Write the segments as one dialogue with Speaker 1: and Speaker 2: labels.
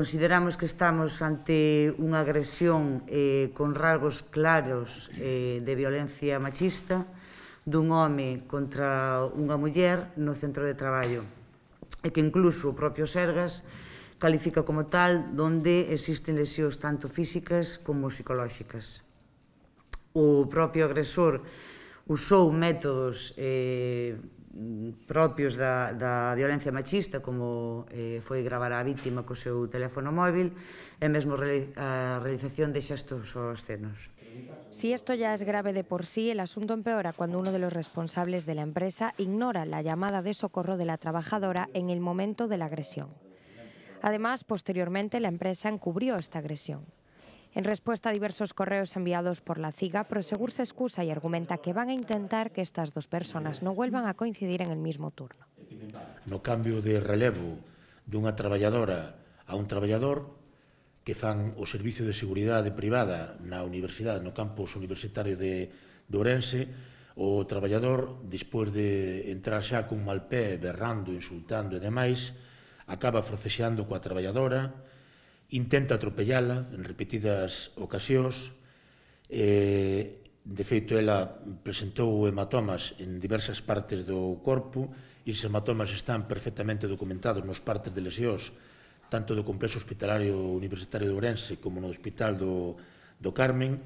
Speaker 1: Consideramos que estamos ante unha agresión eh, con rasgos claros eh, de violencia machista dun home contra unha muller no centro de traballo e que incluso o propio Sergas califica como tal donde existen lesións tanto físicas como psicolóxicas. O propio agresor usou métodos eh, propios da, da violencia machista como eh, fue grabar a a víctima con su teléfono móvil en mesmo a realización de xestos obscenos. Si
Speaker 2: esto ya es grave de por sí, el asunto empeora cuando uno de los responsables de la empresa ignora la llamada de socorro de la trabajadora en el momento de la agresión. Además, posteriormente la empresa encubrió esta agresión. En respuesta a diversos correos enviados por la CIGA, Prosegur se excusa y argumenta que van a intentar que estas dos personas no vuelvan a coincidir en el
Speaker 3: mismo turno. No cambio de relevo dunha trabajadora a un traballador que fan o servicio de seguridade privada na universidade, no campus universitario de, de Ourense, o traballador, despois de entrar xa cun malpé, berrando, insultando e demais, acaba forceseando coa traballadora, intenta atropellala en repetidas ocasións. Eh, de feito, ela presentou hematomas en diversas partes do corpo e os hematomas están perfectamente documentados nos partes de lesións tanto do complexo hospitalario universitario de Ourense como no hospital do, do Carmen.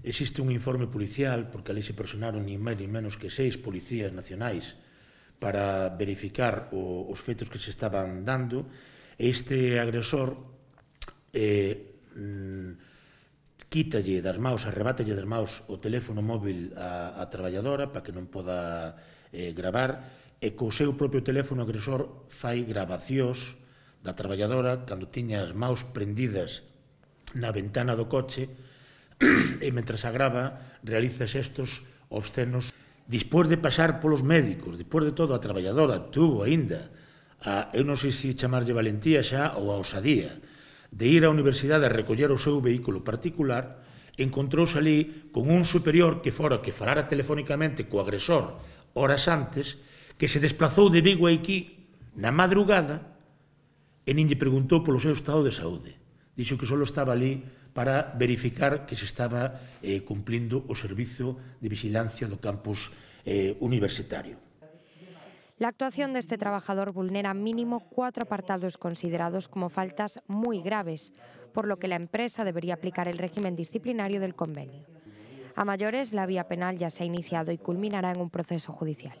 Speaker 3: Existe un informe policial, porque ali se personaron ni máis ni menos que seis policías nacionais para verificar o, os feitos que se estaban dando, e este agresor eh, quítalle das maus, arrebátalle das maus o teléfono móvil á, a traballadora para que non poda eh, gravar e co seu propio teléfono agresor fai grabacións da traballadora cando tiña as maus prendidas na ventana do coche e mentre se agrava realiza estos obscenos Dispois de pasar polos médicos, dispois de todo a traballadora tuvo aínda a, eu non sei se chamarlle valentía xa ou a osadía, de ir á universidade a recoller o seu vehículo particular, encontrouse ali con un superior que fora que falara telefónicamente co agresor horas antes, que se desplazou de Vigo a Iquí na madrugada e nin lle preguntou polo seu estado de saúde. Dixo que só estaba ali para verificar que se estaba eh, cumplindo o servizo de vigilancia do campus eh, universitario.
Speaker 2: La actuación de este trabajador vulnera mínimo cuatro apartados considerados como faltas muy graves, por lo que la empresa debería aplicar el régimen disciplinario del convenio. A mayores, la vía penal ya se ha iniciado y culminará en un proceso judicial.